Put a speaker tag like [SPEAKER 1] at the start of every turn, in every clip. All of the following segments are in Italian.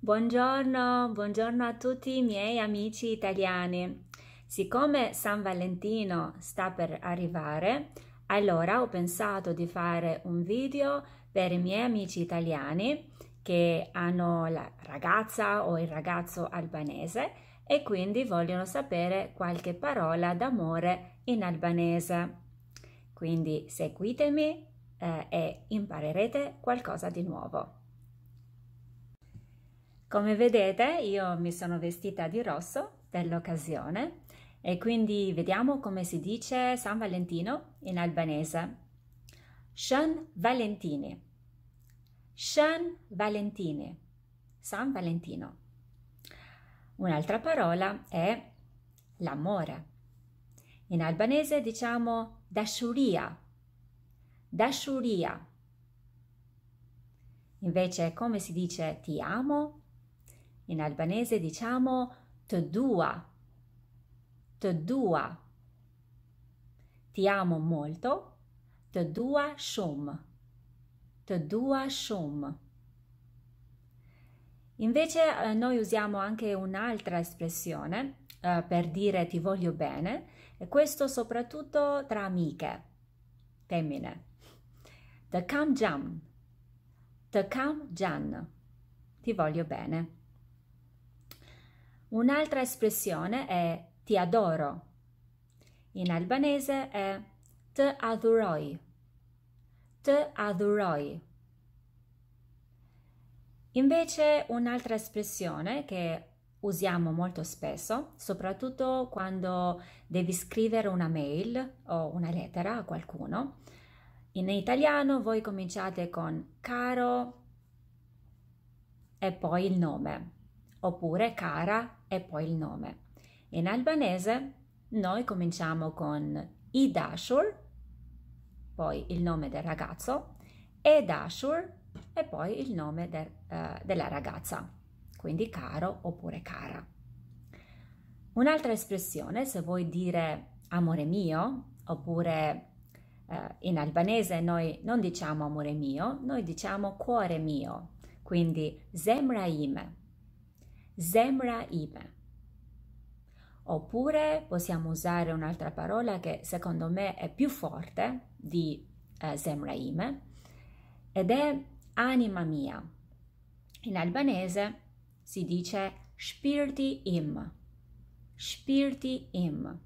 [SPEAKER 1] Buongiorno, buongiorno a tutti i miei amici italiani. Siccome San Valentino sta per arrivare, allora ho pensato di fare un video per i miei amici italiani che hanno la ragazza o il ragazzo albanese e quindi vogliono sapere qualche parola d'amore in albanese. Quindi seguitemi eh, e imparerete qualcosa di nuovo. Come vedete io mi sono vestita di rosso per l'occasione e quindi vediamo come si dice San Valentino in albanese. Shën Valentini. Shën Valentini. San Valentino. Un'altra parola è l'amore. In albanese diciamo dashuria. Dashuria. Invece come si dice ti amo? In albanese diciamo të dua, të dua. Ti amo molto, të dua shumë, të dua shumë. Invece eh, noi usiamo anche un'altra espressione eh, per dire ti voglio bene e questo soprattutto tra amiche, femmine. Të kam gjam, të kam gjan, ti voglio bene. Un'altra espressione è ti adoro. In albanese è te aduroi. Te aduroi. Invece un'altra espressione che usiamo molto spesso, soprattutto quando devi scrivere una mail o una lettera a qualcuno, in italiano voi cominciate con caro e poi il nome oppure cara e poi il nome. In albanese noi cominciamo con i dashur, poi il nome del ragazzo, e dashur e poi il nome de, uh, eh, della ragazza, quindi caro oppure cara. Un'altra espressione, se vuoi dire amore mio, oppure uh, in albanese noi non diciamo amore mio, noi diciamo cuore mio, quindi zemraime sembra IVA. Oppure possiamo usare un'altra parola che secondo me è più forte di eh, sembra IME ed è anima mia. In albanese si dice spirti im. Spirti im.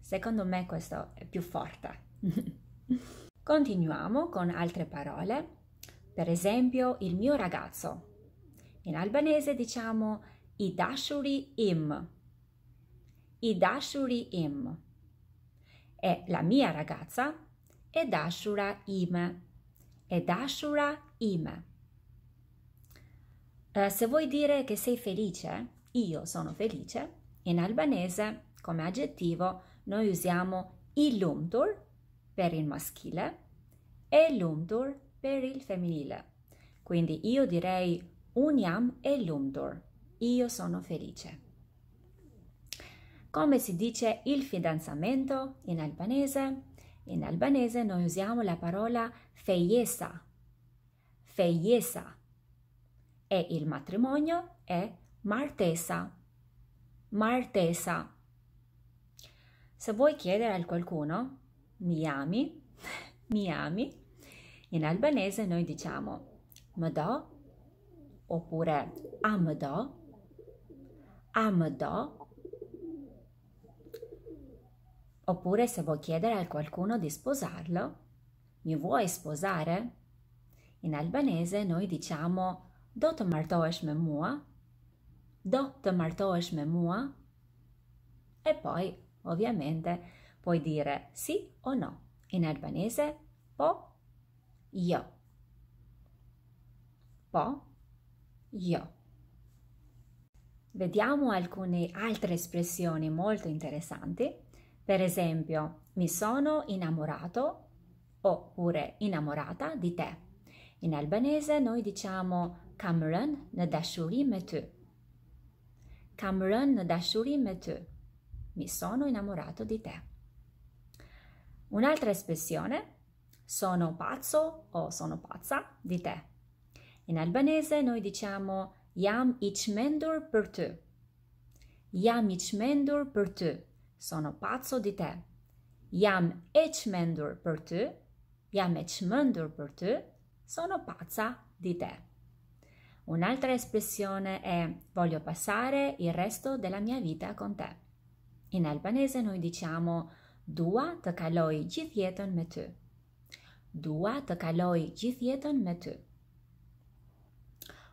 [SPEAKER 1] Secondo me questo è più forte. Continuiamo con altre parole. Per esempio, il mio ragazzo in albanese diciamo i dashuri im. I dashuri im. È la mia ragazza è dashura ime. È dashura ime. Eh, se vuoi dire che sei felice, io sono felice, in albanese come aggettivo noi usiamo il lumtur per il maschile e lumtur per il femminile. Quindi io direi Uniam e lumdur. Io sono felice. Come si dice il fidanzamento in albanese? In albanese noi usiamo la parola fejesa. Fejesa. E il matrimonio è martesa. Martesa. Se vuoi chiedere a qualcuno, mi ami, mi ami, in albanese noi diciamo, ma do oppure amdo, amdo, oppure se vuoi chiedere a qualcuno di sposarlo, mi vuoi sposare? In albanese noi diciamo do të martohesh me mua, do të martohesh me mua, e poi ovviamente puoi dire sì o no. In albanese po, io. Po io. Vediamo alcune altre espressioni molto interessanti. Per esempio, mi sono innamorato oppure innamorata di te. In albanese noi diciamo Kamran në dashuri me ty. Kamran në dashuri me ty. Mi sono innamorato di te. Un'altra espressione, sono pazzo o sono pazza di te. In albanese noi diciamo jam i çmendur për ty. Jam i çmendur për ty. Sono pazzo di te. Jam e çmendur për ty. Jam e çmendur për ty. Sono pazza di te. Un'altra espressione è voglio passare il resto della mia vita con te. In albanese noi diciamo dua të kaloj gjithë jetën me ty. Dua të kaloj gjithë jetën me ty.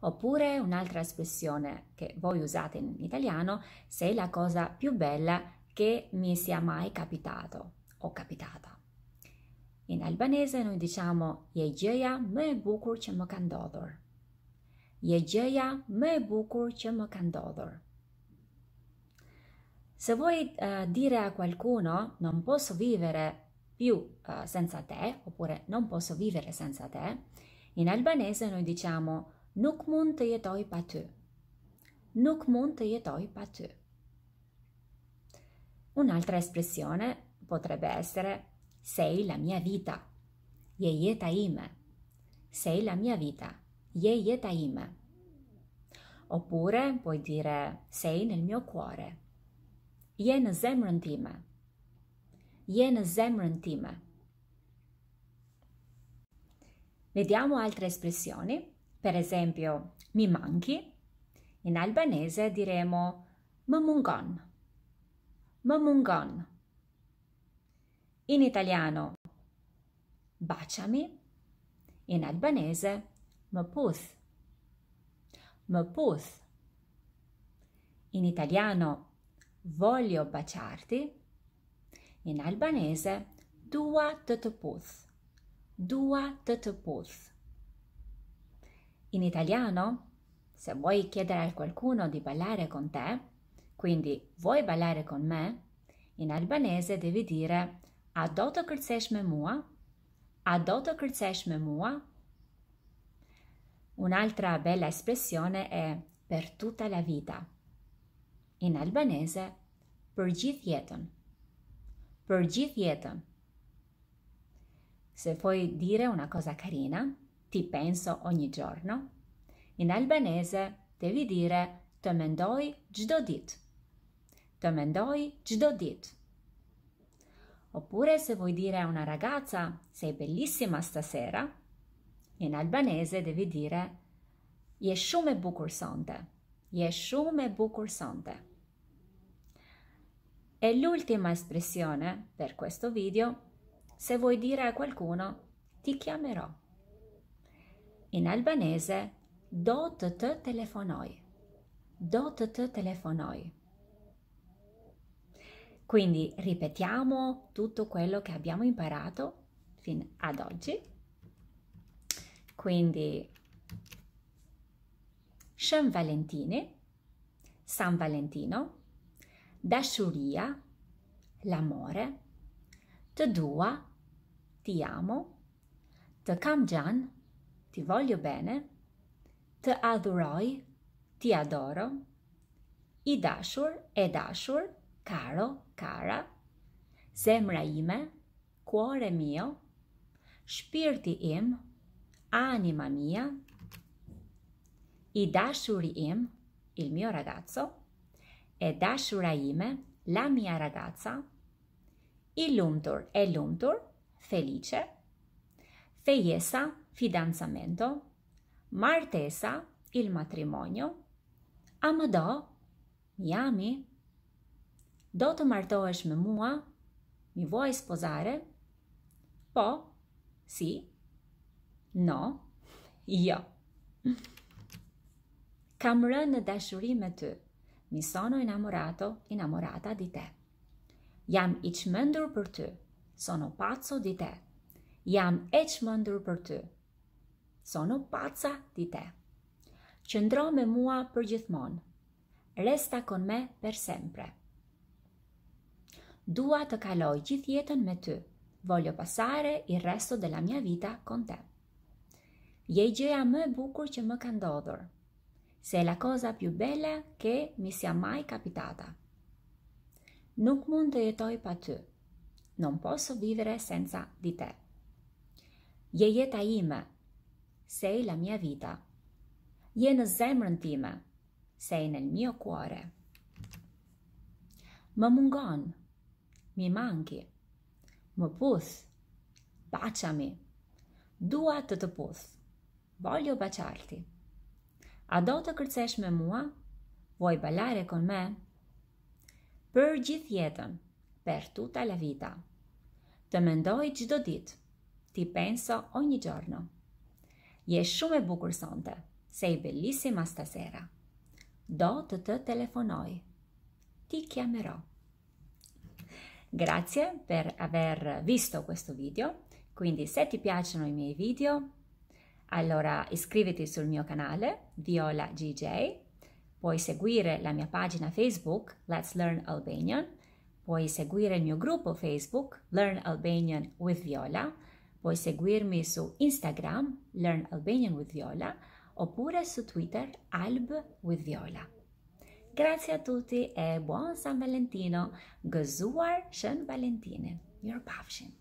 [SPEAKER 1] Oppure un'altra espressione che voi usate in italiano, sei la cosa più bella che mi sia mai capitato o capitata. In albanese noi diciamo je gjëja më e bukur që më ka ndodhur. Je gjëja më e bukur që më ka ndodhur. Se vuoi uh, dire a qualcuno non posso vivere più uh, senza te oppure non posso vivere senza te, in albanese noi diciamo Nuk mund të jetoj pa ty. Nuk mund të jetoj pa ty. Un'altra espressione potrebbe essere sei la mia vita. Jeje taime. Sei la mia vita. Jeje taime. Oppure puoi dire sei nel mio cuore. Je në zemrën time. Je në zemrën time. Vediamo altre espressioni. Per esempio, mi manchi, in albanese diremo më mungon. Më mungon. In italiano baciami, in albanese më puth. Më puth. In italiano voglio baciarti, in albanese dua të të puth. Dua të të puth in italiano, se vuoi chiedere a qualcuno di ballare con te, quindi vuoi ballare con me, in albanese devi dire a do të kërcesh me mua, a do të kërcesh me mua. Un'altra bella espressione è per tutta la vita. In albanese për gjithë jetën. Për gjithë jetën. Se vuoi dire una cosa carina, ti penso ogni giorno? In albanese devi dire të mendoj gjdo dit. Të mendoj gjdo dit. Oppure se vuoi dire a una ragazza sei bellissima stasera, in albanese devi dire je shumë e bukur sonte. Je shumë bukur sonte. E l'ultima espressione per questo video, se vuoi dire a qualcuno ti chiamerò in albanese do të të telefonoj. Do të të telefonoj. Quindi ripetiamo tutto quello che abbiamo imparato fino ad oggi. Quindi San Valentine, San Valentino, Dashuria, l'amore, Te dua, ti amo, Te kamjan, ti voglio bene, të adhuroj, ti adoro, i dashur, e dashur, caro, cara, zemra ime, cuore mio, shpirti im, anima mia, i dashuri im, il mio ragazzo, e dashura ime, la mia ragazza, i lumtur, e lumtur, felice, fejesa, fidanzamento, martesa, il matrimonio, a më do, Jami do të martohesh me mua, mi vuoi sposare, po, si, no, jo. Kam rënë në dashuri me ty, mi sono inamorato, inamorata di te. Jam i qmëndur për ty, sono pazzo di te. Jam e qmëndur për ty, sono pazza di te. Qëndro me mua për gjithmon. Resta kon me per sempre. Dua të kaloj gjithë jetën me ty. Voglio passare il resto della mia vita con te. Je gjëja më e bukur që më ka ndodhur. Se la cosa più bella che mi sia mai capitata. Nuk mund të jetoj pa ty. Non posso vivere senza di te. Je jeta ime, sei la mia vita. Je në zemrën time, sei nel mio cuore. Më mungon, mi manki, më puth, bachami, dua të të puth, voglio bacharti. A do të kërcesh me mua, voj balare kon me, për gjithë jetën, per tuta la vita, të mendoj gjithë do ditë, ti penso ogni giorno. Ieșume bucur sontă. Sei bellissima stasera. Do tută telefonoi. Ti chiamerò. Grazie per aver visto questo video. Quindi se ti piacciono i miei video, allora iscriviti sul mio canale Viola GJ. Puoi seguire la mia pagina Facebook Let's Learn Albanian. Puoi seguire il mio gruppo Facebook Learn Albanian with Viola Poi seguirmi su Instagram, Learn Albanian with Viola, oppure su Twitter, Alb with Viola. Grazie a tutti e buon San Valentino! Gëzuar shën Valentinin, Mirë pafshin!